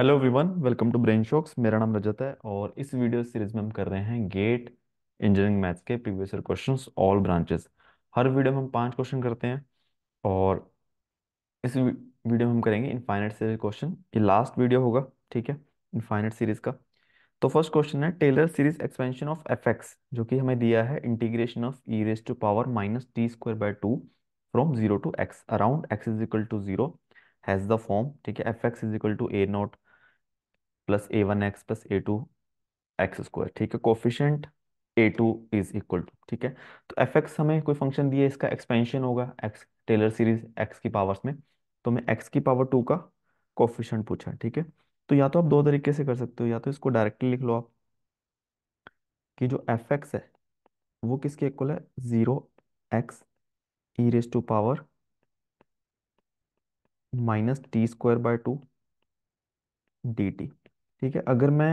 Hello everyone welcome to brain shocks मेरा नाम रजत है और इस वीडियो सीरीज में हम कर रहे हैं गेट इंजीनियरिंग मैथ्स के previous year questions all branches हर वीडियो में हम पांच क्वेश्चन करते हैं और इस वीडियो में हम करेंगे इनफाइनाइट सीरीज क्वेश्चन ये लास्ट वीडियो होगा ठीक है इनफाइनाइट सीरीज का तो फर्स्ट क्वेश्चन है Taylor series expansion of F जो कि हमें दिया है integration of E raise to power minus T square by two from zero to X around X is equal to zero has the form ठीक है F X is equal to A naught plus A one X plus A to x square ठीक है coefficient A two is equal to ठीक है तो F x हमें कोई function दिए इसका एक्सपेंशन होगा एक्स टेलर सीरीज एक्स की पावर्स में तो मैं एक्स की पावर टू का कोफिशियंट पूछा ठीक है तो या तो आप दो तरीके से कर सकते हो या तो इसको डायरेक्टली लिख लो आप कि जो एफ एक्स है वो किसके इक्वल है zero X E raise to power minus T square by two D T ठीक है अगर मैं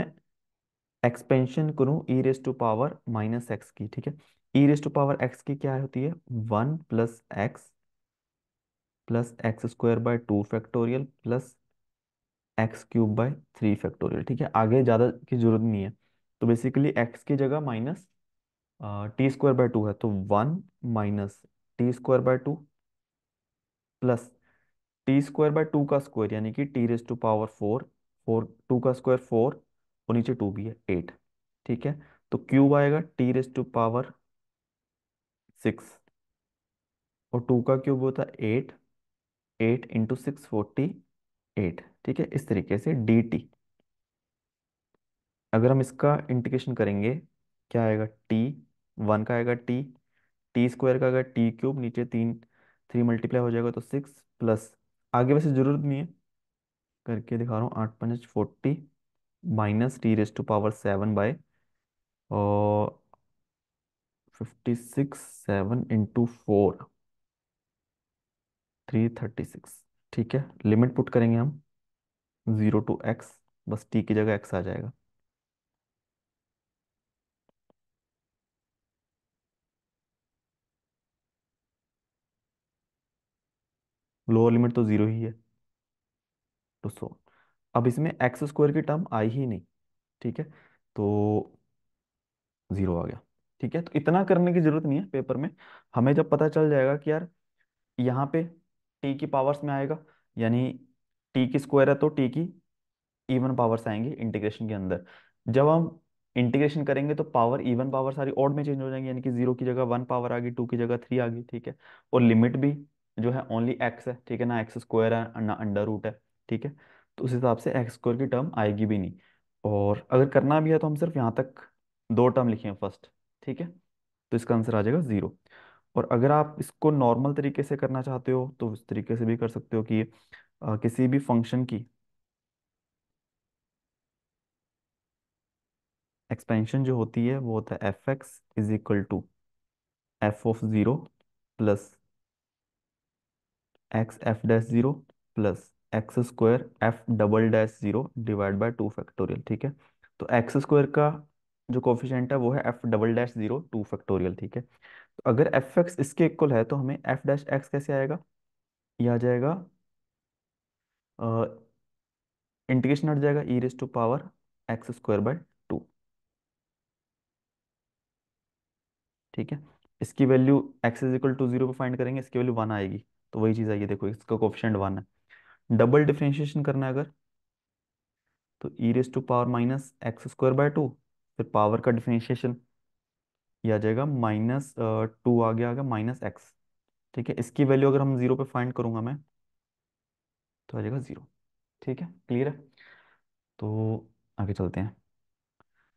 एक्सपेंशन करूं E raise to power minus x की ठीक है ई रेस टू पावर एक्स की क्या होती है one plus x plus x square by two factorial plus x cube by three factorial ठीक है आगे ज़्यादा की जरूरत नहीं है तो बेसिकली एक्स की जगह minus T square by two है तो one minus T square by two plus T square by two का स्क्वायर यानी कि T raise to power four four two का स्क्वायर फोर और नीचे टू भी है एट ठीक है तो क्यूब आएगा T raise to power six और टू का क्यूब होता है eight eight into six forty eight ठीक है इस तरीके से डी टी अगर हम इसका इंटीग्रेशन करेंगे क्या आएगा टी वन का आएगा टी टी स्क्वायर का आएगा टी क्यूब नीचे तीन थ्री मल्टीप्लाई हो जाएगा तो सिक्स प्लस आगे वैसे ज़रूरत नहीं है करके दिखा रहा हूँ आठ पंच forty minus T raise to power seven by fifty six seven into four three thirty six ठीक है लिमिट पुट करेंगे हम ज़ीरो टू एक्स बस टी की जगह एक्स आ जाएगा लोअर लिमिट तो ज़ीरो ही है तो सो अब इसमें एक्स स्क्वायर की टर्म आई ही नहीं ठीक है तो जीरो आ गया ठीक है तो इतना करने की जरूरत नहीं है पेपर में हमें जब पता चल जाएगा कि यार यहाँ पे टी की पावर्स में आएगा यानी टी की स्क्वायर है तो टी की इवन पावर्स आएंगे इंटीग्रेशन के अंदर जब हम इंटीग्रेशन करेंगे तो पावर इवन पावर सारी ऑड में चेंज हो जाएंगे यानी कि जीरो की जगह वन पावर आ गई टू की जगह थ्री आ गई ठीक है और लिमिट भी जो है ओनली एक्स है ठीक है ना एक्स स्क्वायर है ना अंडर रूट है ठीक है तो उस हिसाब से एक्स स्क्वायर की टर्म आएगी भी नहीं और अगर करना भी है तो हम सिर्फ यहाँ तक दो टर्म लिखे हैं फर्स्ट ठीक है तो इसका आंसर आ जाएगा ज़ीरो और अगर आप इसको नॉर्मल तरीके से करना चाहते हो तो उस तरीके से भी कर सकते हो कि आ, किसी भी फंक्शन की एक्सपेंशन जो होती है वो होता है F X is equal to F of zero plus X F dash zero plus x square F double dash zero divide by two factorial ठीक है तो एक्स स्क्वायर का जो कोफिशेंट है वो है F double dash zero two factorial ठीक है तो अगर एफ एक्स इसके इक्वल है तो हमें एफ डैश एक्स कैसे आएगा ये आ जाएगा इंटीग्रेशन हट जाएगा E raise to power X square by two ठीक है इसकी value x is equal to zero पर फाइंड करेंगे इसकी वैल्यू वन आएगी तो वही चीज़ आएगी देखो इसका कोफिशेंट वन है डबल डिफ्रेंशिएशन करना है अगर तो E raise to power minus x square by two फिर पावर का डिफ्रेंशिएशन ये आ जाएगा माइनस टू आ गया आ गया माइनस एक्स ठीक है इसकी वैल्यू अगर हम जीरो पे फाइंड करूंगा मैं तो आ जाएगा जीरो ठीक है क्लियर है तो आगे चलते हैं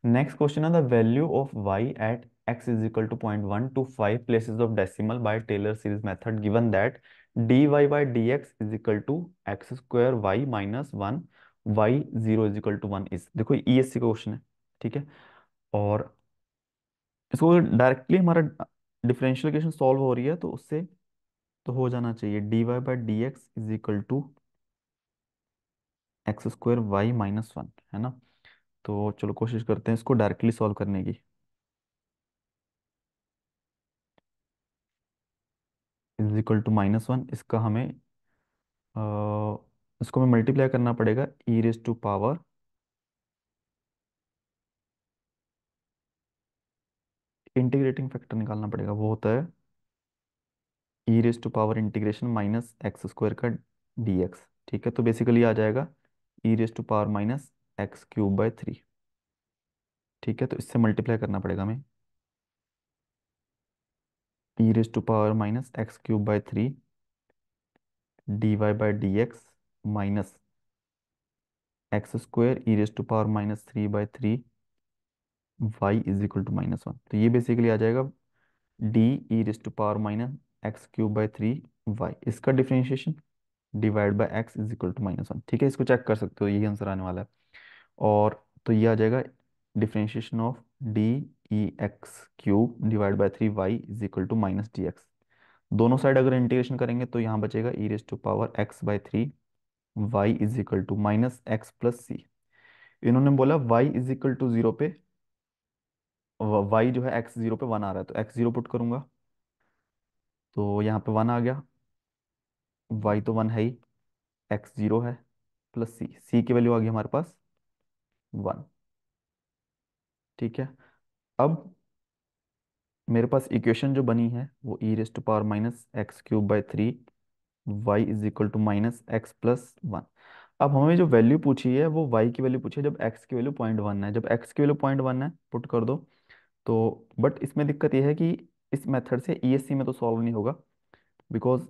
नेक्स्ट क्वेश्चन है the value of Y at x is equal to point one to five places of decimal by Taylor series method given that D Y by D x is equal to x square Y minus one Y zero is equal to one is देखो E S C का question है ठीक है और इसको directly हमारा differential equation solve हो रही है तो उससे तो हो जाना चाहिए D Y by D x is equal to x square Y minus one है ना तो चलो कोशिश करते हैं इसको डायरेक्टली सॉल्व करने की is equal to minus one इसका हमें आ, इसको हमें मल्टीप्लाई करना पड़ेगा E raise to power integrating factor निकालना पड़ेगा वो होता है E raise to power integration minus x square का डी एक्स ठीक है तो बेसिकली आ जाएगा E raise to power minus x cube by three ठीक है तो इससे मल्टीप्लाई करना पड़ेगा हमें E raise to power minus x cube by three D Y by D X minus x square E raise to power minus three by three Y is equal to minus one तो ये basically आ जाएगा D E raise to power minus x cube by three Y इसका differentiation divide by X is equal to minus one ठीक है इसको check कर सकते हो यही आंसर आने वाला है और तो ये आ जाएगा differentiation of D E X cube divide by three Y is equal to minus D X दोनों साइड अगर इंटीग्रेशन करेंगे तो यहाँ बचेगा E raise to power X by three Y is equal to minus x plus C इन्होंने बोला Y is equal to zero पे Y जो है एक्स जीरो पे वन आ रहा है तो एक्स जीरो पुट करूंगा तो यहाँ पे वन आ गया वाई तो वन है ही एक्स जीरो है प्लस सी सी की वैल्यू आ गई हमारे पास वन ठीक है अब मेरे पास इक्वेशन जो बनी है वो E raise to power minus x cube by three Y is equal to minus x plus one अब हमें जो वैल्यू पूछी है वो वाई की वैल्यू पूछी है जब एक्स की वैल्यू पॉइंट वन है जब एक्स की वैल्यू पॉइंट वन है पुट कर दो तो बट इसमें दिक्कत यह है कि इस मेथड से ईएससी e में तो सॉल्व नहीं होगा बिकॉज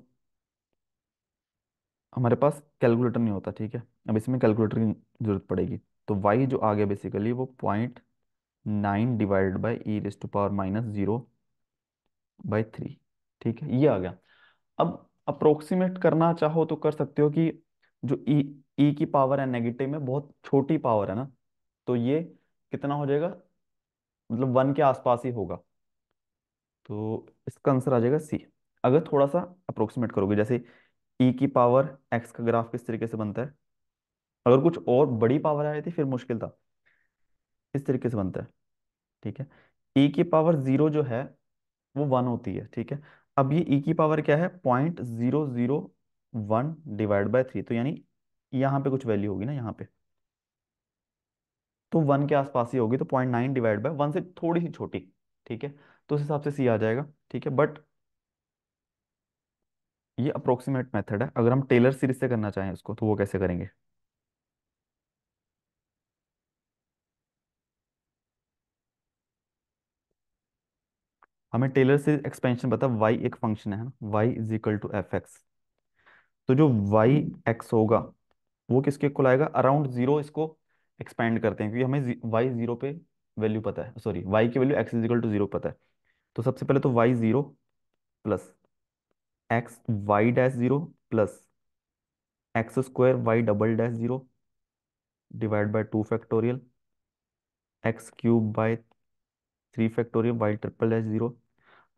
हमारे पास कैलकुलेटर नहीं होता ठीक है अब इसमें कैलकुलेटर की जरूरत पड़ेगी तो वाई जो आ गया बेसिकली वो point nine divided by e raise to power minus zero by three ठीक है ये आ गया अब अप्रोक्सीमेट करना चाहो तो कर सकते हो कि जो ई e, e की पावर है नेगेटिव में बहुत छोटी पावर है ना तो ये कितना हो जाएगा मतलब वन के आसपास ही होगा तो इसका आंसर आ जाएगा सी अगर थोड़ा सा अप्रोक्सीमेट करोगे जैसे ई e की पावर एक्स का ग्राफ किस तरीके से बनता है अगर कुछ और बड़ी पावर आ रही थी फिर मुश्किल था इस तरीके से बनता है ठीक है ई e की पावर जीरो जो है वो वन होती है ठीक है अब ये ई e की पावर क्या है point zero zero one divide by three तो यानी यहाँ पे कुछ वैल्यू होगी ना यहाँ पे तो वन के आसपास ही होगी तो point nine divide by one से थोड़ी सी छोटी ठीक है तो उस हिसाब से सी आ जाएगा ठीक है बट ये अप्रोक्सीमेट मेथड है अगर हम टेलर सीरीज से करना चाहें उसको तो वो कैसे करेंगे हमें टेलर से एक्सपेंशन पता है वाई एक फंक्शन है ना y is equal to f x तो जो वाई एक्स हम्म। होगा वो किसके इक्वल आएगा अराउंड जीरो इसको एक्सपेंड करते हैं क्योंकि हमें वाई जीरो पे वैल्यू पता है सॉरी वाई की value x is equal to zero पता है तो सबसे पहले तो y zero plus x y dash zero plus x square y double dash zero divide by two factorial x cube by three factorial y triple dash zero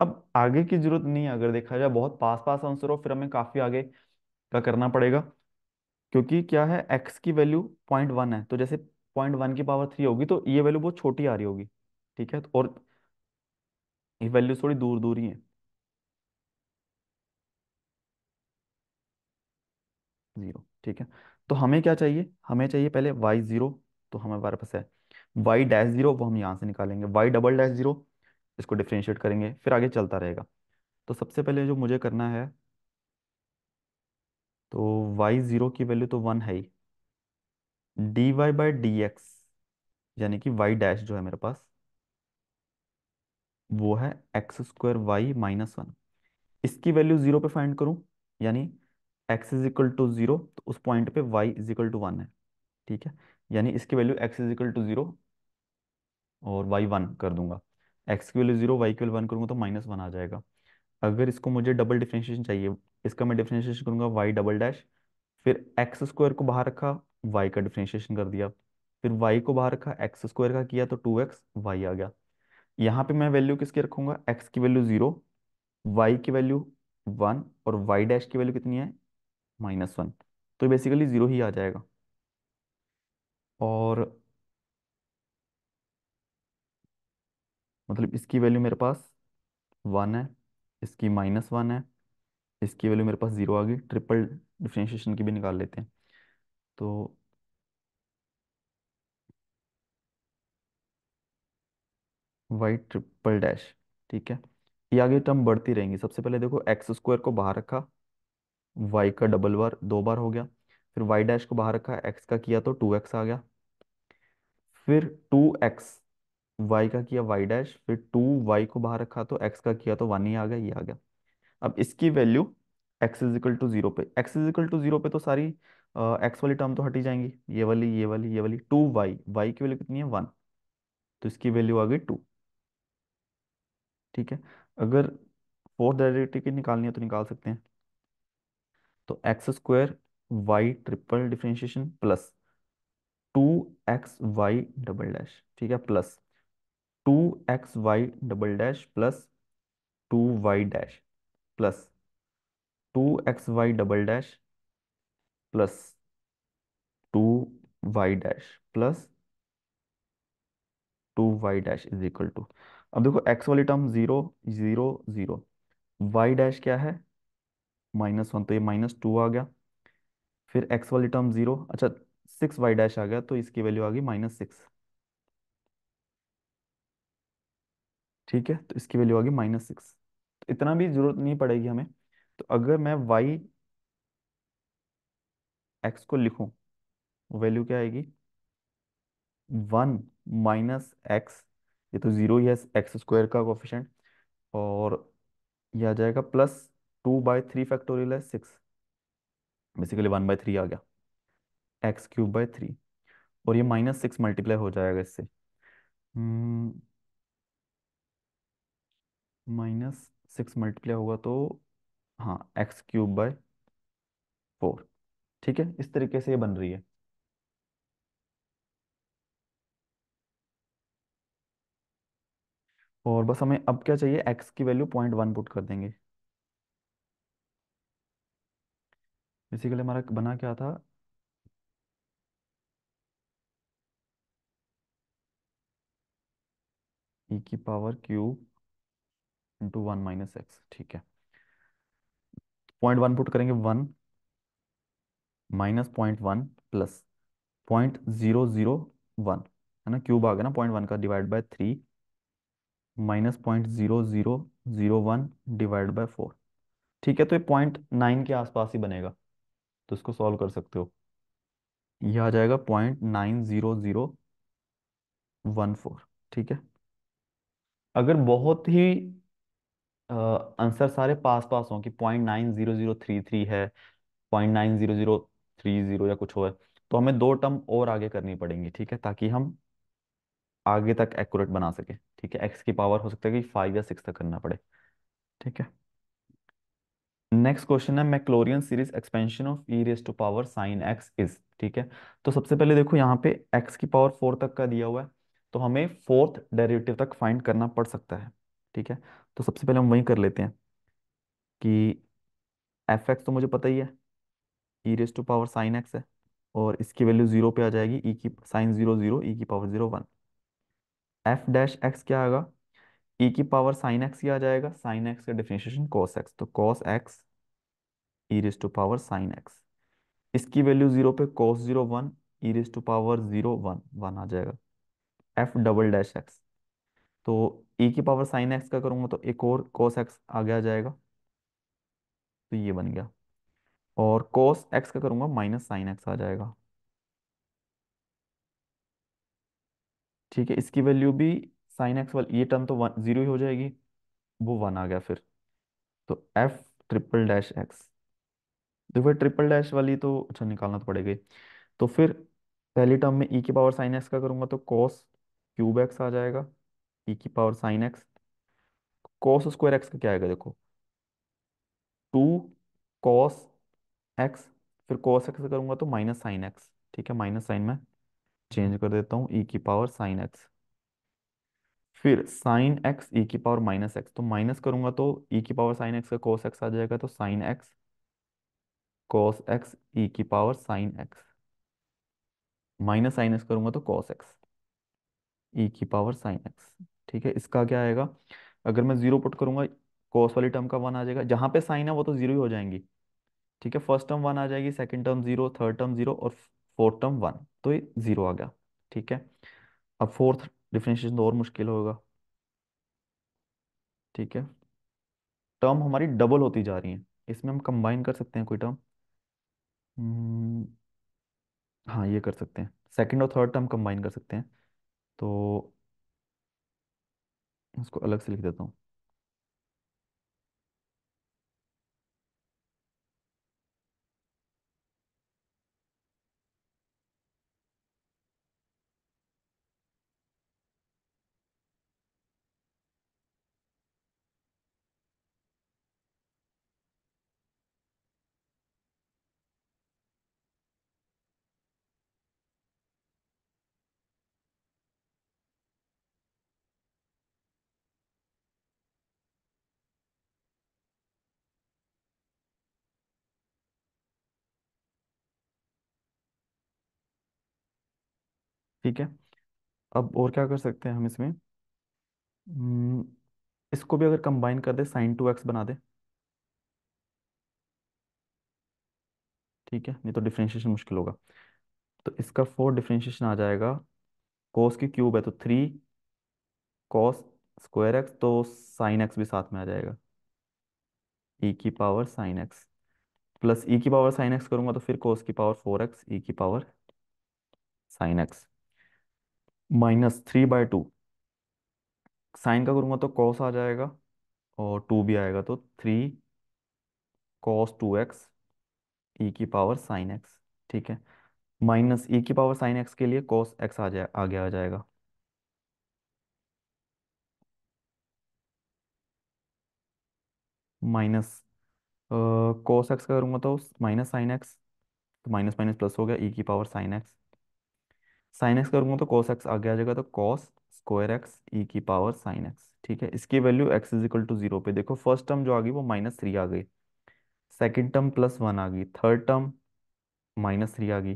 अब आगे की जरूरत नहीं है अगर देखा जाए बहुत पास पास आंसर हो फिर हमें काफी आगे का करना पड़ेगा क्योंकि क्या है एक्स की वैल्यू पॉइंट वन है तो जैसे पॉइंट वन की पावर थ्री होगी तो ये वैल्यू बहुत छोटी आ रही होगी ठीक है और ये वैल्यू थोड़ी दूर दूर ही है जीरो ठीक है तो हमें क्या चाहिए हमें चाहिए पहले वाई जीरो तो हमें हमारे पास है वाई डैश जीरो वो हम यहां से निकालेंगे वाई डबल डैश जीरो इसको डिफ्रेंशिएट करेंगे फिर आगे चलता रहेगा तो सबसे पहले जो मुझे करना है तो वाई ज़ीरो की वैल्यू तो वन है ही d Y by D x यानी कि वाई डैश जो है मेरे पास वो है x square Y minus one इसकी वैल्यू ज़ीरो पे फाइंड करूं यानी x is equal to zero तो उस पॉइंट पे y is equal to one है ठीक है यानी इसकी value x is equal to zero और वाई वन कर दूंगा एक्स की वैल्यू जीरो वाई की वैल्यू वन करूंगा तो माइनस वन आ जाएगा अगर इसको मुझे डबल डिफ्रेंशिएशन चाहिए इसका मैं डिफ्रेंशिएशन करूंगा वाई डबल डैश फिर एक्स स्क्वायर को बाहर रखा वाई का डिफ्रेंशिएशन कर दिया फिर वाई को बाहर रखा एक्स स्क्वायर का किया तो टू एक्स वाई आ गया यहाँ पे मैं वैल्यू किसके रखूंगा एक्स की वैल्यू जीरो वाई की वैल्यू वन और वाई डैश की वैल्यू कितनी है माइनस वन तो बेसिकली जीरो ही आ जाएगा और मतलब इसकी वैल्यू मेरे पास वन है इसकी माइनस वन है इसकी वैल्यू मेरे पास जीरो आ गई ट्रिपल डिफ्रेंशिएशन की भी निकाल लेते हैं तो वाई ट्रिपल डैश ठीक है ये आगे टर्म बढ़ती रहेंगी सबसे पहले देखो एक्स स्क्वायर को बाहर रखा वाई का डबल बार दो बार हो गया फिर वाई डैश को बाहर रखा एक्स का किया तो टू एक्स आ गया फिर टू एक्स वाई का किया वाई डैश फिर टू वाई को बाहर रखा तो एक्स का किया तो वन ही आ गया ये आ गया अब इसकी value x is equal to zero पे x is equal to zero पे तो सारी एक्स वाली टर्म तो हटी जाएंगी ये वाली ये वाली ये वाली टू वाई वाई की वैल्यू कितनी है वन तो इसकी वैल्यू आ गई टू ठीक है अगर फोर्थ डेरिवेटिव की निकालनी है तो निकाल सकते हैं तो x square y triple differentiation plus two x y double dash ठीक है plus two x y double dash plus two y dash plus two x y double dash plus two y dash plus two y dash is equal to अब देखो x वाली term zero zero zero y dash क्या है minus one तो ये minus two आ गया फिर x वाली टर्म जीरो अच्छा सिक्स वाई डैश आ गया तो इसकी वैल्यू आ गई माइनस सिक्स ठीक है तो इसकी वैल्यू आ गई माइनस सिक्स तो इतना भी जरूरत नहीं पड़ेगी हमें तो अगर मैं वाई एक्स को लिखूं वैल्यू क्या आएगी वन माइनस एक्स ये तो जीरो ही है एक्स स्क्वायर का कोफिशेंट और ये आ जाएगा plus two by three factorial है six basically one by three आ गया एक्स क्यूब बाय थ्री और ये माइनस सिक्स मल्टीप्लाई हो जाएगा इससे hmm, माइनस सिक्स मल्टीप्लाई होगा तो हाँ एक्स क्यूब बाय फोर ठीक है इस तरीके से ये बन रही है और बस हमें अब क्या चाहिए एक्स की वैल्यू पॉइंट वन पुट कर देंगे बेसिकली हमारा बना क्या था ई e की power cube into one minus x ठीक है पॉइंट वन पुट करेंगे one minus point one plus point zero zero one है ना क्यूब आ गया ना पॉइंट वन का divide by three minus point zero zero zero one divide by four ठीक है तो ये पॉइंट नाइन के आसपास ही बनेगा तो इसको सॉल्व कर सकते हो ये आ जाएगा point nine zero zero one four ठीक है अगर बहुत ही आंसर सारे पास पास हों कि point nine zero zero three three है point nine zero zero three zero या कुछ हो है तो हमें दो टर्म और आगे करनी पड़ेंगी ठीक है ताकि हम आगे तक एक्यूरेट बना सके ठीक है एक्स की पावर हो सकता है कि फाइव या सिक्स तक करना पड़े ठीक है नेक्स्ट क्वेश्चन है Maclaurin series expansion of E raise to power sine x is ठीक है तो सबसे पहले देखो यहाँ पे एक्स की पावर फोर तक का दिया हुआ है तो हमें फोर्थ डेरिवेटिव तक फाइंड करना पड़ सकता है ठीक है तो सबसे पहले हम वही कर लेते हैं कि एफ एक्स तो मुझे पता ही है ई raise to power sine x है और इसकी वैल्यू जीरो पे आ जाएगी ई e की साइन जीरो जीरो ई की power zero one f dash x क्या आएगा ई e की पावर साइन एक्स ही आ जाएगा साइन एक्स का डिफ्रेंशिएशन कॉस एक्स तो cos x E raise to power sine x इसकी वैल्यू जीरो पे cos zero one e raise to power zero one one आ जाएगा एफ डबल डैश एक्स तो e की पावर साइन एक्स का करूंगा तो एक और कॉस एक्स आगे आ जाएगा तो ये बन गया और कॉस एक्स का करूंगा माइनस साइन एक्स आ जाएगा ठीक है इसकी वैल्यू भी साइन एक्स वाली ये टर्म तो वन जीरो ही हो जाएगी वो वन आ गया फिर तो एफ ट्रिपल डैश एक्स देखो तो ट्रिपल डैश वाली तो अच्छा निकालना तो पड़ेगा तो फिर पहली टर्म में ई e की पावर साइन एक्स का करूंगा तो कॉस क्यूब एक्स आ जाएगा ई की power sine x cos square x का क्या आएगा देखो टू कॉस एक्स फिर कॉस एक्स करूंगा तो माइनस साइन एक्स ठीक है माइनस साइन में चेंज कर देता हूँ ई e की पावर साइन एक्स फिर साइन एक्स ई की पावर माइनस एक्स तो माइनस करूंगा तो ई e की पावर साइन एक्स का कॉस एक्स आ जाएगा तो sine x cos x e की power sine x minus sine x करूंगा तो कॉस एक्स ई की पावर साइन एक्स ठीक है इसका क्या आएगा अगर मैं जीरो पुट करूंगा कॉस वाली टर्म का वन आ जाएगा जहां पे साइन है वो तो जीरो ही हो जाएंगी ठीक है फर्स्ट टर्म वन आ जाएगी second term zero third term zero और फोर्थ टर्म वन तो ये जीरो आ गया ठीक है अब फोर्थ डिफ्रेंशिएशन तो और मुश्किल होगा ठीक है टर्म हमारी डबल होती जा रही है इसमें हम कंबाइन कर सकते हैं कोई टर्म hmm, हाँ ये कर सकते हैं सेकेंड और थर्ड टर्म कंबाइन कर सकते हैं तो इसको अलग से लिख देता हूँ ठीक है अब और क्या कर सकते हैं हम इसमें इसको भी अगर कंबाइन कर दे साइन टू एक्स बना दे ठीक है नहीं तो डिफ्रेंशिएशन मुश्किल होगा तो इसका फोर डिफ्रेंशिएशन आ जाएगा कोस की क्यूब है तो थ्री कॉस स्क्वायर एक्स तो साइन एक्स भी साथ में आ जाएगा ई e की power sine x plus e की पावर साइन एक्स करूंगा तो फिर कोस की पावर फोर एक्स ई की power sine x minus three by two sine का करूँगा तो कॉस आ जाएगा और टू भी आएगा तो three cos two x e e की पावर साइन एक्स ठीक है माइनस ई e की पावर साइन एक्स के लिए कॉस एक्स आ जाए आगे आ जाएगा माइनस कॉस एक्स का करूँगा तो माइनस साइन एक्स तो माइनस माइनस प्लस हो गया ई e की power sine x sine x करूंगा तो कॉस एक्स आगे आ जाएगा तो cos square x e e की पावर साइन एक्स ठीक है इसकी value x is equal to zero पे देखो फर्स्ट टर्म जो आ गई वो माइनस थ्री आ गई सेकेंड टर्म प्लस वन आ गई थर्ड टर्म माइनस थ्री आ गई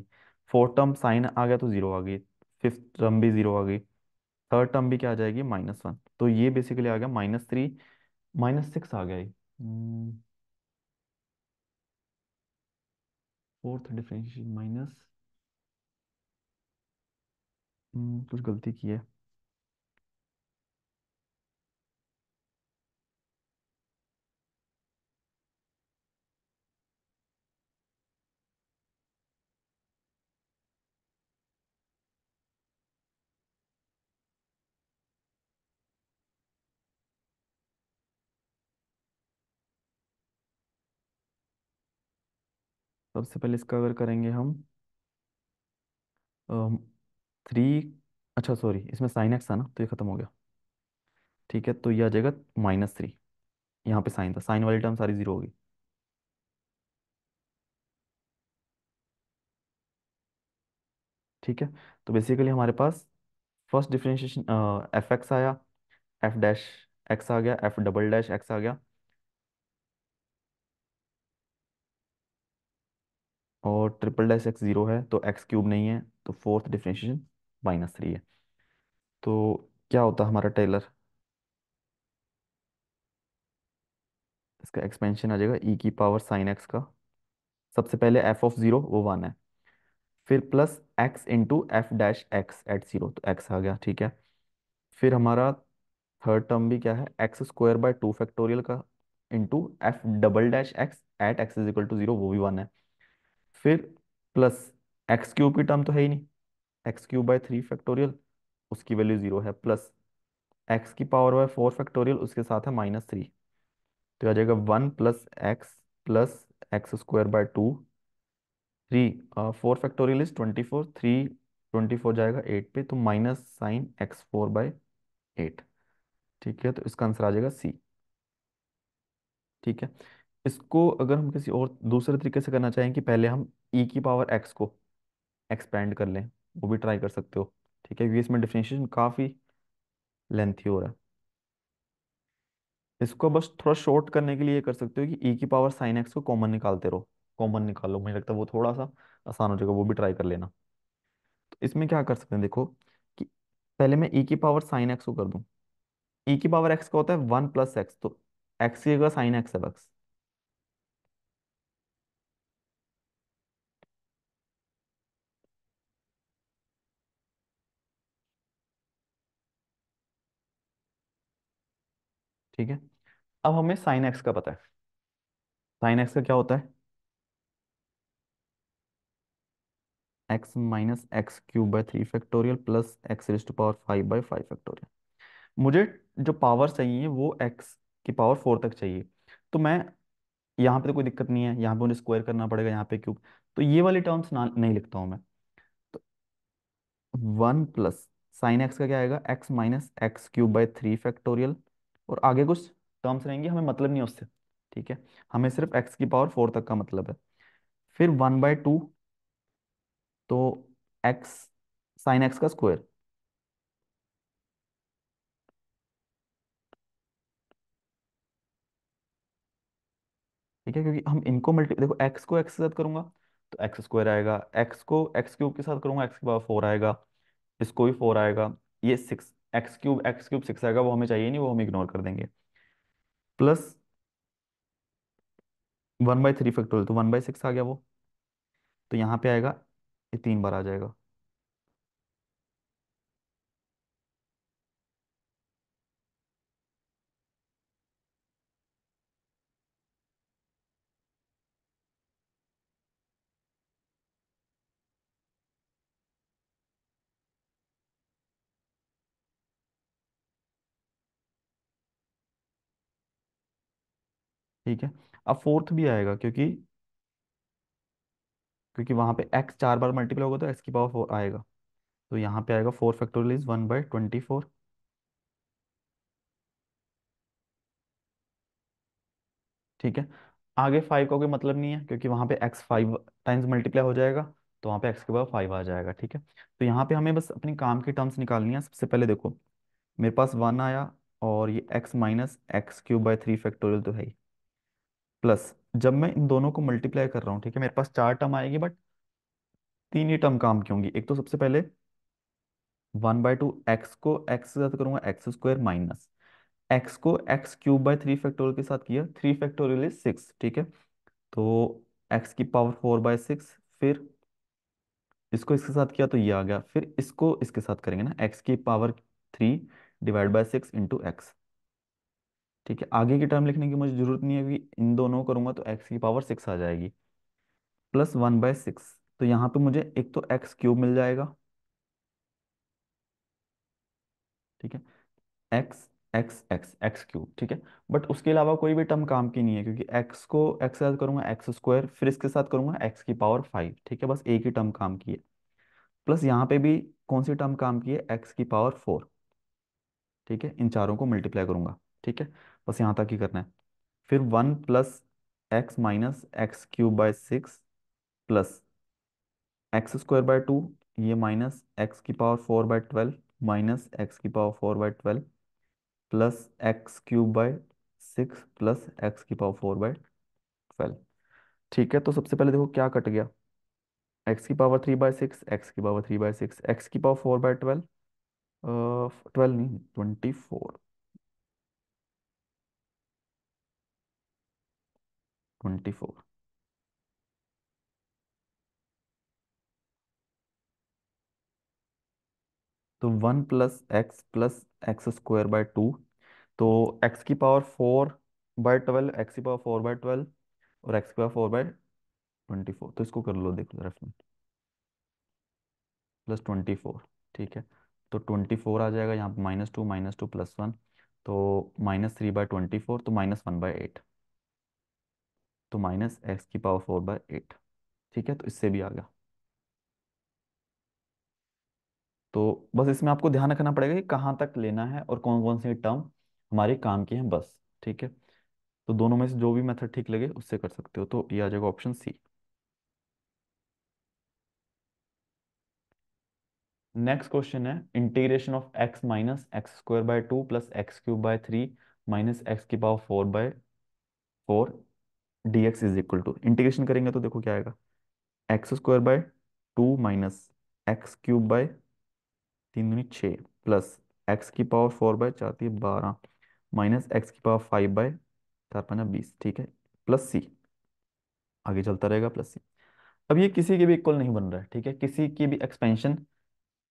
फोर्थ टर्म साइन आ गया तो जीरो आ गई फिफ्थ टर्म भी जीरो आ गई थर्ड टर्म भी क्या आ जाएगी माइनस वन तो ये बेसिकली आ गया माइनस थ्री माइनस सिक्स आ गया फोर्थ डिफरेंशिएशन माइनस हम्म, कुछ गलती की है सबसे पहले इसका अगर करेंगे हम थ्री अच्छा सॉरी इसमें साइन एक्स था ना तो ये खत्म हो गया ठीक है तो ये आ जाएगा माइनस थ्री यहाँ पे साइन था साइन वाली टर्म सारी जीरो होगी ठीक है तो बेसिकली हमारे पास फर्स्ट डिफ्रेंशिएशन एफ एक्स आया एफ डैश एक्स आ गया एफ डबल डैश एक्स आ गया और ट्रिपल डैश एक्स जीरो है तो एक्स क्यूब नहीं है तो फोर्थ डिफ्रेंशिएशन माइनस थ्री है तो क्या होता हमारा टेलर इसका एक्सपेंशन आ जाएगा ई e की पावर साइन एक्स का सबसे पहले एफ ऑफ ज़ीरो वो वन है फिर plus x into f dash x at zero तो एक्स आ गया ठीक है फिर हमारा थर्ड टर्म भी क्या है x square by two factorial का into f double dash x at x is equal to zero वो भी वन है फिर प्लस एक्स क्यूब की टर्म तो है ही नहीं x cube by three factorial उसकी वैल्यू जीरो है प्लस एक्स की पावर बाय फोर फैक्टोरियल उसके साथ है माइनस थ्री तो आ जाएगा one plus x plus x square by two three four factorial is twenty four three twenty four जाएगा एट पे तो minus sine x four by eight ठीक है तो इसका आंसर आ जाएगा सी ठीक है इसको अगर हम किसी और दूसरे तरीके से करना चाहें कि पहले हम e की पावर x को एक्सपेंड कर लें वो भी ट्राई कर सकते हो ठीक है क्योंकि इसमें डिफ्रेंशिएशन काफ़ी लेंथी हो रहा है इसको बस थोड़ा शॉर्ट करने के लिए कर सकते हो कि ई e की पावर साइन एक्स को कॉमन निकालते रहो कॉमन निकालो मुझे लगता है वो थोड़ा सा आसान हो जाएगा वो भी ट्राई कर लेना तो इसमें क्या कर सकते हैं देखो कि पहले मैं ई e की पावर साइन एक्स को कर दूँ ई e की पावर एक्स का होता है वन प्लस एक्स तो एक्स की जगह साइन एक्स है एक्स ठीक है अब हमें साइन एक्स का पता है साइन एक्स का क्या होता है x minus x cube by three factorial plus x raised power five by five factorial मुझे जो पावर चाहिए वो एक्स की पावर फोर तक चाहिए तो मैं यहाँ पे तो कोई दिक्कत नहीं है यहाँ पे मुझे स्क्वायर करना पड़ेगा यहाँ पे क्यूब तो ये वाली टर्म्स ना नहीं लिखता हूँ मैं तो वन प्लस साइन एक्स का क्या आएगा x minus x cube by three factorial और आगे कुछ टर्म्स रहेंगे हमें मतलब नहीं उससे ठीक है हमें सिर्फ एक्स की पावर फोर तक का मतलब है फिर वन बाय टू तो एक्स साइन एक्स का स्क्वायर ठीक है क्योंकि हम इनको मल्टी देखो एक्स को एक्स के साथ करूंगा तो एक्स स्क्वायर आएगा एक्स को एक्स क्यूब के साथ करूंगा एक्स की पावर फोर आएगा इसको भी फोर आएगा ये six x cube x cube six आएगा वो हमें चाहिए नहीं वो हम इग्नोर कर देंगे plus one by three factorial तो वन बाई सिक्स आ गया वो तो यहाँ पे आएगा ये तीन बार आ जाएगा ठीक है अब फोर्थ भी आएगा क्योंकि क्योंकि वहां पे एक्स चार बार मल्टीप्लाई होगा तो एक्स की पावर फोर आएगा तो यहाँ पे आएगा four factorial is one by twenty four ठीक है आगे फाइव का कोई मतलब नहीं है क्योंकि वहां पे एक्स फाइव टाइम्स मल्टीप्लाई हो जाएगा तो वहां पे एक्स की पावर फाइव आ जाएगा ठीक है तो यहाँ पे हमें बस अपने काम की टर्म्स निकालनी है सबसे पहले देखो मेरे पास वन आया और ये x minus x cube by three factorial तो है ही प्लस जब मैं इन दोनों को मल्टीप्लाई कर रहा हूँ ठीक है मेरे पास चार टर्म आएगी बट तीन ही टर्म काम की होंगी एक तो सबसे पहले वन बाय टू एक्स को एक्स से ज्यादा करूंगा एक्स स्क्वायर माइनस एक्स को x cube by three factorial के साथ किया थ्री फैक्टोरियल इज सिक्स ठीक है तो एक्स की पावर फोर बाय सिक्स फिर इसको इसके साथ किया तो ये आ गया फिर इसको इसके साथ करेंगे ना एक्स की power three divide by six into x ठीक है आगे की टर्म लिखने की मुझे जरूरत नहीं है कि इन दोनों करूंगा तो एक्स की पावर सिक्स आ जाएगी प्लस वन बाय सिक्स तो यहां पे मुझे एक तो एक्स क्यूब मिल जाएगा ठीक है x x x x cube ठीक है बट उसके अलावा कोई भी टर्म काम की नहीं है क्योंकि एक्स को एक्स के साथ करूंगा एक्स स्क्वायर फिर इसके साथ करूंगा एक्स की पावर फाइव ठीक है बस एक ही टर्म काम की है प्लस यहाँ पे भी कौन सी टर्म काम की है एक्स की पावर फोर ठीक है इन चारों को मल्टीप्लाई करूंगा ठीक है बस यहाँ तक ही करना है फिर one plus x minus x cube by six plus x square by two ये माइनस एक्स की power four by twelve minus x की power four by twelve plus x cube by six plus x की power four by twelve ठीक है तो सबसे पहले देखो क्या कट गया एक्स की power three by six x की power three by six x की power four by twelve twelve नहीं ट्वेंटी फोर 24. तो one plus x plus x square by two तो एक्स की power four by twelve x की power four by twelve और x की power four by twenty four तो इसको कर लो देखो जरा इसमें प्लस ट्वेंटी फोर ठीक है तो ट्वेंटी फोर आ जाएगा यहाँ पर minus two minus two plus one तो minus three by twenty four तो माइनस वन बाय एट तो माइनस एक्स की पावर फोर बाय एट ठीक है तो इससे भी आ गया तो बस इसमें आपको ध्यान रखना पड़ेगा कि कहां तक लेना है और कौन कौन से टर्म हमारे काम के हैं बस ठीक है तो दोनों में से जो भी मेथड ठीक लगे उससे कर सकते हो तो ये आ जाएगा ऑप्शन सी नेक्स्ट क्वेश्चन है integration of x minus x square by two plus x cube by three minus x की power four by four d x is equal to integration करेंगे तो देखो क्या आएगा x square by two minus x cube by तीन दूनी छः plus x की पावर फोर बाय चार तीन बारह माइनस एक्स की पावर फाइव बाय चार पाँच बीस ठीक है प्लस सी आगे चलता रहेगा प्लस सी अब ये किसी के भी इक्वल नहीं बन रहा है ठीक है किसी की भी एक्सपेंशन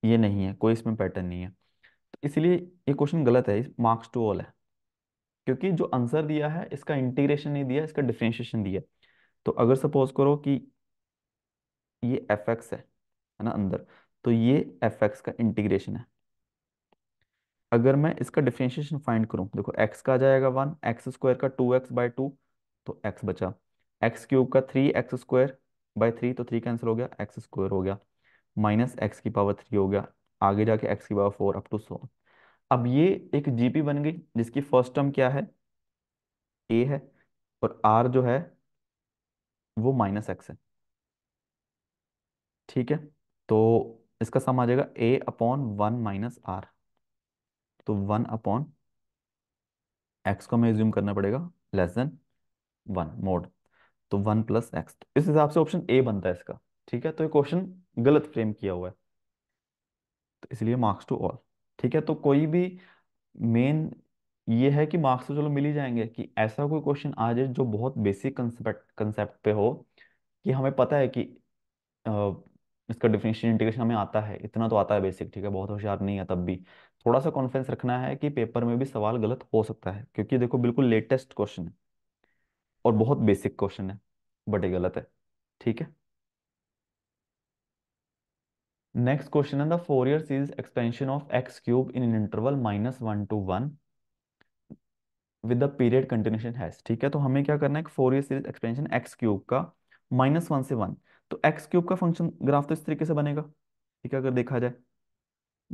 ये नहीं है कोई इसमें पैटर्न नहीं है तो इसलिए ये क्वेश्चन गलत है मार्क्स टू ऑल है क्योंकि जो आंसर दिया है इसका इंटीग्रेशन नहीं दिया इसका डिफ्रेंशिएशन दिया तो अगर सपोज करो कि ये एफ एक्स है है ना अंदर तो ये एफ एक्स का इंटीग्रेशन है अगर मैं इसका डिफ्रेंशिएशन फाइंड करूं देखो एक्स का आ जाएगा वन एक्स स्क्वायर का टू एक्स बाय टू तो एक्स बचा एक्स क्यूब का three x square by three तो थ्री कैंसिल हो गया एक्स स्क्वायर हो गया माइनस एक्स की पावर थ्री हो गया आगे जाके एक्स की power four up to so अब ये एक जीपी बन गई जिसकी फर्स्ट टर्म क्या है ए है और आर जो है वो माइनस एक्स है ठीक है तो इसका सम आ जाएगा a upon one minus r तो वन अपॉन एक्स को हमें एज्यूम करना पड़ेगा लेस देन वन मोड तो वन प्लस एक्स इस हिसाब से ऑप्शन ए बनता है इसका ठीक है तो ये क्वेश्चन गलत फ्रेम किया हुआ है तो इसलिए मार्क्स टू ऑल ठीक है तो कोई भी मेन ये है कि मार्क्स तो चलो मिल ही जाएंगे कि ऐसा कोई क्वेश्चन आ जाए जो बहुत बेसिक कंसेप्ट कंसेप्ट पे हो कि हमें पता है कि आ, इसका डिफिनेशन इंटीग्रेशन हमें आता है इतना तो आता है बेसिक ठीक है बहुत होशियार नहीं है तब भी थोड़ा सा कॉन्फिडेंस रखना है कि पेपर में भी सवाल गलत हो सकता है क्योंकि देखो बिल्कुल लेटेस्ट क्वेश्चन है और बहुत बेसिक क्वेश्चन है बट ये गलत है ठीक है नेक्स्ट क्वेश्चन है the Fourier series expansion of of x cube in interval minus one two one with the period continuation has ठीक है तो हमें क्या करना है four Fourier series expansion x cube का माइनस वन से वन तो एक्स क्यूब का फंक्शन ग्राफ तो इस तरीके से बनेगा ठीक है अगर देखा जाए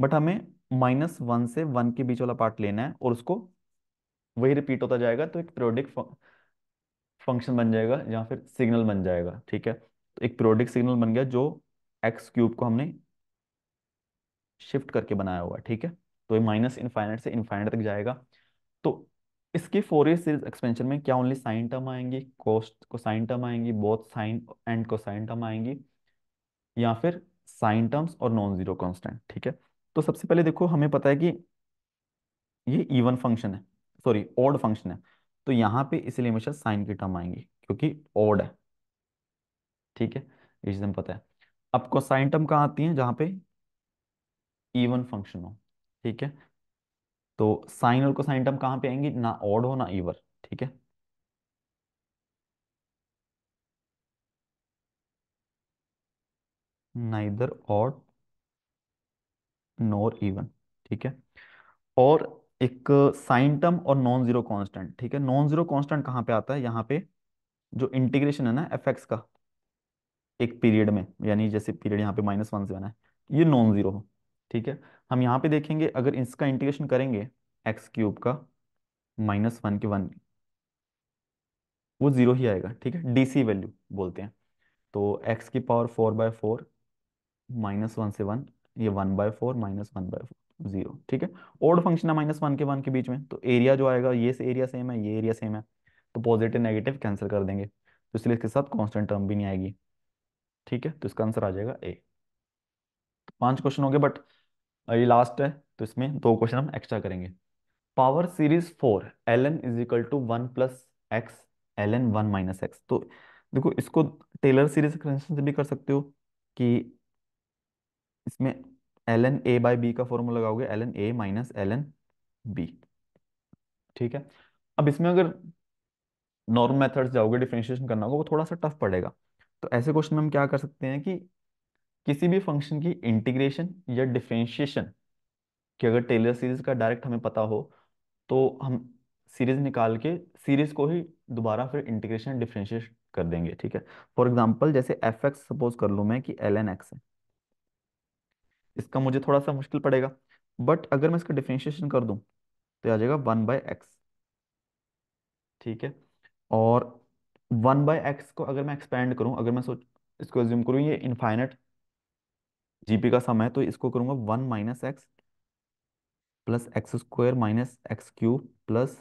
बट हमें माइनस वन से वन के बीच वाला पार्ट लेना है और उसको वही रिपीट होता जाएगा तो एक पीरियोडिक फंक्शन बन जाएगा या फिर सिग्नल बन जाएगा ठीक है तो एक पीरियोडिक सिग्नल बन गया जो एक्स क्यूब को हमने शिफ्ट करके बनाया हुआ है ठीक है तो ये माइनस इनफाइनाइट से इनफाइनाइट तक जाएगा तो इसके फोरियर सीरीज एक्सपेंशन में क्या ओनली साइन टर्म आएंगी कोस्ट को साइन टर्म आएंगी both sine and cosine term आएंगी या फिर साइन टर्म्स और नॉन जीरो कॉन्स्टेंट ठीक है तो सबसे पहले देखो हमें पता है कि ये इवन फंक्शन है सॉरी ऑड फंक्शन है तो यहाँ पे इसलिए हमेशा साइन की टर्म आएंगी क्योंकि ऑड है ठीक है ये चीज़ हमें पता है आपको साइन टर्म कहाँ आती है जहां पे इवन फंक्शन हो ठीक है तो साइन और कोसाइन टर्म कहां पे आएंगी ना ऑड हो ना इवर ठीक है नाइदर ऑड नोर इवन ठीक है और एक साइन टर्म और नॉन जीरो कांस्टेंट ठीक है नॉन जीरो कांस्टेंट कहां पे आता है यहां पे जो इंटीग्रेशन है ना एफ एक्स का एक पीरियड में यानी जैसे पीरियड यहां पे माइनस वन से बना है ये नॉन जीरो हो ठीक है हम यहाँ पे देखेंगे अगर इसका इंटीग्रेशन करेंगे एक्स क्यूब का माइनस वन के वन वो ज़ीरो ही आएगा ठीक है डीसी वैल्यू बोलते हैं तो एक्स की power four by four minus one से वन ये one by four minus one by four zero ठीक है ओड फंक्शन है माइनस वन के वन के बीच में तो एरिया जो आएगा ये से एरिया सेम है ये एरिया सेम है तो पॉजिटिव नेगेटिव कैंसिल कर देंगे तो इसलिए इसके साथ कॉन्स्टेंट टर्म भी नहीं आएगी ठीक है तो इसका आंसर आ जाएगा ए तो पांच क्वेश्चन हो गए बट और ये लास्ट है तो इसमें दो क्वेश्चन हम एक्स्ट्रा करेंगे power series for l n is equal to one plus x l n one minus x तो देखो इसको टेलर सीरीज से भी कर सकते हो कि इसमें l n a by b का फॉर्मूला लगाओगे l n a minus l n b ठीक है अब इसमें अगर नॉर्मल मेथड्स जाओगे डिफ्रेंशिएशन करना होगा वो थोड़ा सा टफ पड़ेगा तो ऐसे क्वेश्चन में हम क्या कर सकते हैं कि किसी भी फंक्शन की इंटीग्रेशन या डिफ्रेंशिएशन कि अगर टेलर सीरीज का डायरेक्ट हमें पता हो तो हम सीरीज निकाल के सीरीज को ही दोबारा फिर इंटीग्रेशन डिफ्रेंशिएट कर देंगे ठीक है फॉर एग्जाम्पल जैसे एफ एक्स सपोज कर लूँ मैं कि एल एन एक्स है इसका मुझे थोड़ा सा मुश्किल पड़ेगा बट अगर मैं इसका डिफ्रेंशिएशन कर दूँ तो आ जाएगा वन बाय एक्स ठीक है और वन बाय एक्स को अगर मैं एक्सपेंड करूँ अगर मैं सोच इसको एज्यूम करूँ ये इनफाइनट जीपी का सम है तो इसको करूंगा one minus x plus x square minus x cube plus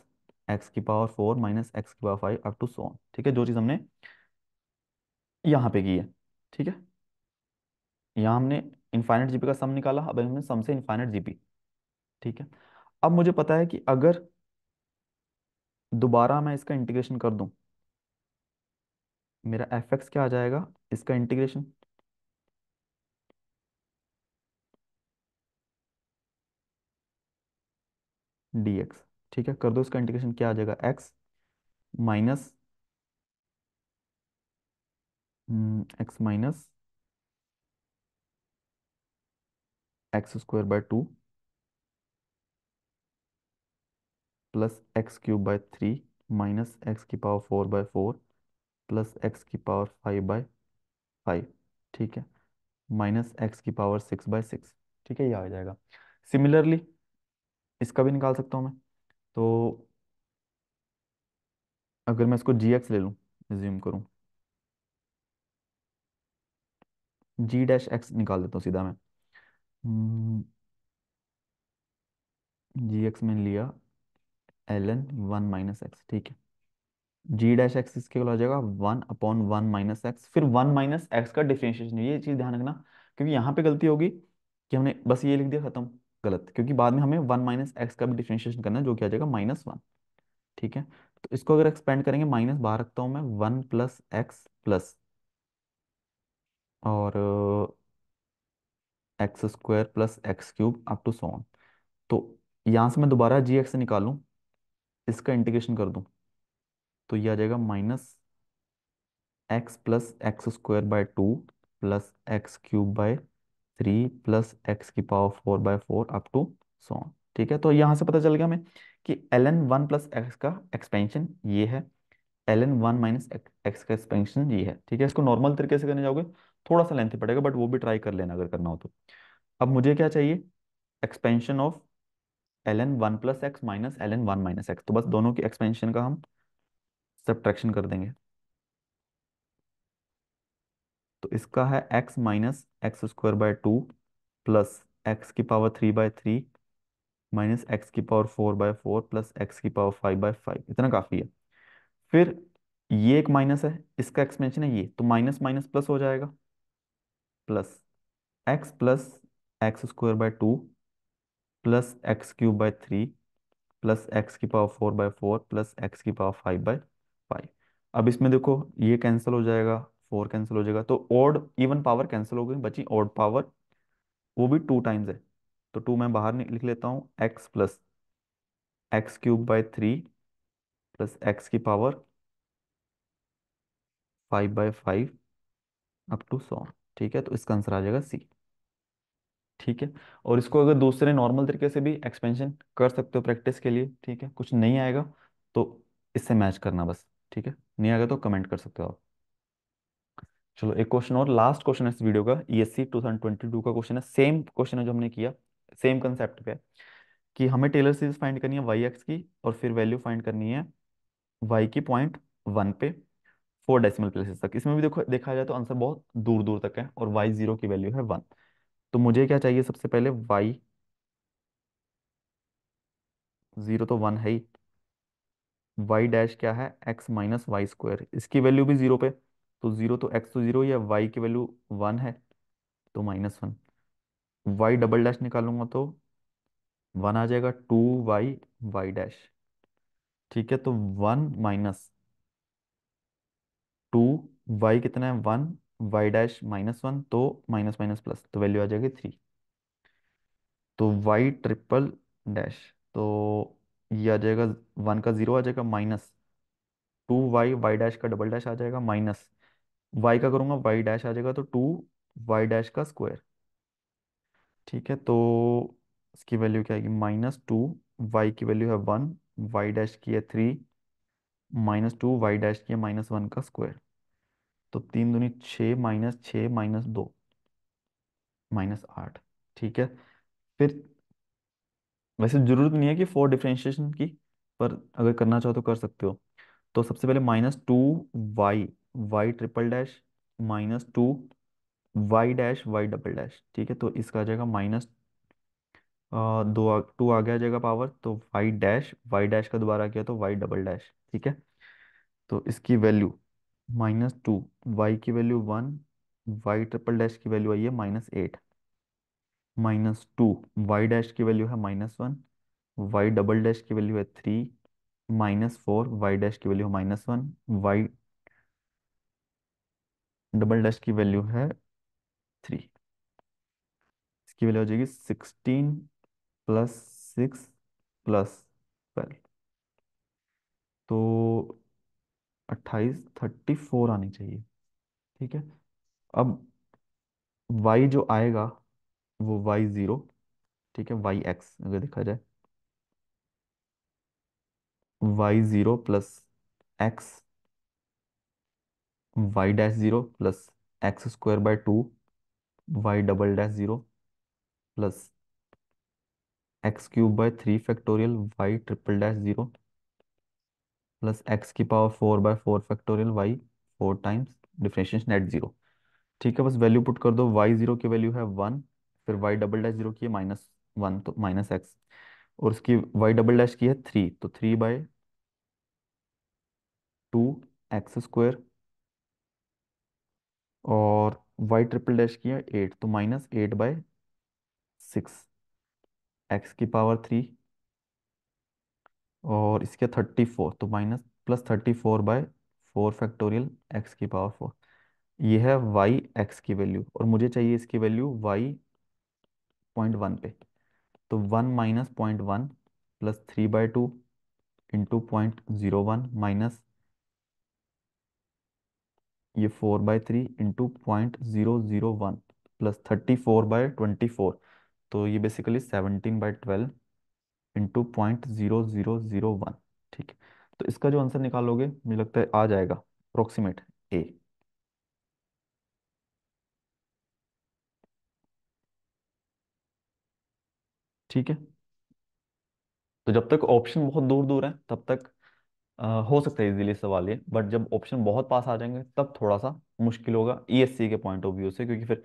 x की पावर फोर माइनस एक्स की power five up to so on ठीक है जो चीज़ हमने यहाँ पे की है ठीक है यहाँ हमने इनफाइनेट जीपी का सम निकाला अब हमने सम से इनफाइनेट जीपी ठीक है अब मुझे पता है कि अगर दोबारा मैं इसका इंटीग्रेशन कर दूं मेरा एफ एक्स क्या आ जाएगा इसका इंटीग्रेशन डी एक्स ठीक है कर दो इसका इंटीग्रेशन क्या आ जाएगा x minus x minus x square by two plus x cube by three minus x की power four by four plus x की पावर फाइव बाय फाइव ठीक है माइनस एक्स की पावर सिक्स बाय सिक्स ठीक है ये आ जाएगा सिमिलरली इसका भी निकाल सकता हूँ मैं तो अगर मैं इसको जी एक्स ले लूँ रिज्यूम करूँ जी डैश एक्स निकाल देता हूँ सीधा मैं जी hmm, एक्स में लिया l n one minus x ठीक है जी डैश एक्स इसके हो जाएगा one upon one minus x फिर वन माइनस एक्स का डिफ्रेंशिएशन ये चीज़ ध्यान रखना क्योंकि यहाँ पे गलती होगी कि हमने बस ये लिख दिया खत्म गलत क्योंकि बाद में हमें वन माइनस एक्स का भी डिफ्रेंशिएशन करना है जो कि आ जाएगा माइनस वन ठीक है तो इसको अगर एक्सपेंड करेंगे माइनस बाहर रखता हूँ मैं वन प्लस एक्स प्लस और x square plus x cube up to so on तो यहाँ से मैं दोबारा जी एक्स निकालूँ इसका इंटीग्रेशन कर दूँ तो ये आ जाएगा minus x plus x square by two plus x cube by three plus x की power four by four up to so on ठीक है तो यहाँ से पता चल गया हमें कि l n one plus x का एक्सपेंशन ये है l n one minus x का एक्सपेंशन ये है ठीक है इसको नॉर्मल तरीके से करने जाओगे थोड़ा सा लेंथ पड़ेगा बट वो भी ट्राई कर लेना अगर करना हो तो अब मुझे क्या चाहिए expansion of l n one plus x minus l n one minus x तो बस दोनों की एक्सपेंशन का हम सब्ट्रैक्शन कर देंगे तो इसका है x minus x square by two plus x की power three by three minus x की power four by four plus x की पावर फाइव बाय फाइव इतना काफ़ी है फिर ये एक माइनस है इसका एक्सपेंशन है ये तो माइनस माइनस प्लस हो जाएगा plus x plus x square by two plus x cube by three plus x की power four by four plus x की पावर फाइव बाय फाइव अब इसमें देखो ये कैंसिल हो जाएगा फोर कैंसिल हो जाएगा तो ओड इवन पावर कैंसिल हो गई बची ओड पावर वो भी टू टाइम्स है तो टू मैं बाहर लिख लेता हूँ x plus x cube by three plus x की power five by five up to so ठीक है तो इसका आंसर आ जाएगा सी ठीक है और इसको अगर दूसरे नॉर्मल तरीके से भी एक्सपेंशन कर सकते हो प्रैक्टिस के लिए ठीक है कुछ नहीं आएगा तो इससे मैच करना बस ठीक है नहीं आएगा तो कमेंट कर सकते हो आप चलो एक क्वेश्चन और लास्ट क्वेश्चन है इस वीडियो का ईएससी e 2022 का क्वेश्चन है सेम क्वेश्चन है जो हमने किया सेम कंसेप्ट पे है कि हमें टेलर सीरीज फाइंड करनी है वाई एक्स की और फिर वैल्यू फाइंड करनी है वाई की पॉइंट वन पे फोर डेसिमल प्लेसेस तक इसमें भी देखो देखा जाए तो आंसर बहुत दूर दूर तक है और वाई जीरो की वैल्यू है वन तो मुझे क्या चाहिए सबसे पहले वाई जीरो तो वन है ही वाई डैश क्या है एक्स माइनस वाई स्क्वायर इसकी वैल्यू भी जीरो पे तो जीरो तो एक्स तो जीरो या वाई की वैल्यू वन है तो minus one y double dash निकालूंगा तो वन आ जाएगा टू वाई वाई डैश ठीक है तो वन माइनस टू वाई कितना है one y dash minus one तो माइनस माइनस प्लस तो वैल्यू आ जाएगी थ्री तो वाई ट्रिपल डैश तो ये आ जाएगा वन का जीरो आ जाएगा minus two y y dash का डबल डैश आ जाएगा माइनस वाई का करूंगा वाई डैश आ जाएगा तो टू वाई डैश का स्क्वायर ठीक है तो इसकी वैल्यू क्या आएगी माइनस टू वाई की वैल्यू है वन वाई डैश की है three minus two y dash की है माइनस वन का स्क्वायर तो तीन दूनी छः माइनस छः माइनस दो माइनस आठ ठीक है फिर वैसे ज़रूरत नहीं है कि फोर डिफ्रेंशिएशन की पर अगर करना चाहो तो कर सकते हो तो सबसे पहले minus two y y triple dash minus two y dash y double dash ठीक है तो इसका आ जाएगा माइनस दो टू आ आ जाएगा पावर तो वाई डैश वाई डैश का दोबारा किया तो वाई डबल डैश ठीक है तो इसकी वैल्यू माइनस टू वाई की value one y triple dash की वैल्यू आई है minus eight minus two y dash की वैल्यू है minus one y double dash की वैल्यू है three minus four y dash की वैल्यू है minus one y double dash की वैल्यू है थ्री इसकी वैल्यू हो जाएगी sixteen plus six plus twelve तो अट्ठाईस थर्टी फोर आनी चाहिए ठीक है अब वाई जो आएगा वो वाई ज़ीरो ठीक है वाई एक्स अगर देखा जाए y zero plus x y dash zero plus x square by two y double dash zero plus x cube by three factorial y triple dash zero plus x की power four by four factorial y four times differentiation at zero ठीक है बस value put कर दो y zero की value है one फिर y double dash zero की है माइनस वन तो माइनस एक्स और उसकी वाई डबल डैश की है थ्री तो three by two x square और वाई ट्रिपल डैश किया एट तो minus eight by six x की पावर थ्री और इसके थर्टी फोर तो minus plus thirty four by four factorial x की पावर फोर ये है वाई एक्स की वैल्यू और मुझे चाहिए इसकी वैल्यू वाई पॉइंट वन पे तो one minus point one plus three by two into point zero one minus ये four by three into point zero zero one plus thirty four by twenty four तो ये basically seventeen by twelve into point zero zero zero one ठीक है तो इसका जो answer निकालोगे मुझे लगता है आ जाएगा अप्रोक्सीमेट ए ठीक है तो जब तक ऑप्शन बहुत दूर दूर है तब तक हो सकता है इजीली सवाल ये बट जब ऑप्शन बहुत पास आ जाएंगे तब थोड़ा सा मुश्किल होगा ईएससी e के पॉइंट ऑफ व्यू से क्योंकि फिर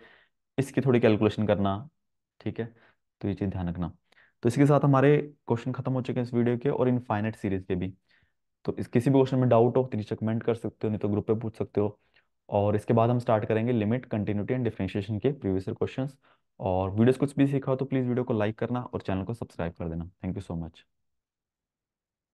इसकी थोड़ी कैलकुलेशन करना ठीक है तो ये चीज़ ध्यान रखना तो इसके साथ हमारे क्वेश्चन खत्म हो चुके हैं इस वीडियो के और इनफाइनाइट सीरीज के भी तो इस किसी भी क्वेश्चन में डाउट हो तो नीचे कमेंट कर सकते हो नहीं तो ग्रुप पे पूछ सकते हो और इसके बाद हम स्टार्ट करेंगे लिमिट कंटिन्यूटी एंड डिफ्रेंशिएशन के प्रीवियस क्वेश्चंस और वीडियोस कुछ भी सीखा हो तो प्लीज़ वीडियो को लाइक करना और चैनल को सब्सक्राइब कर देना थैंक यू सो मच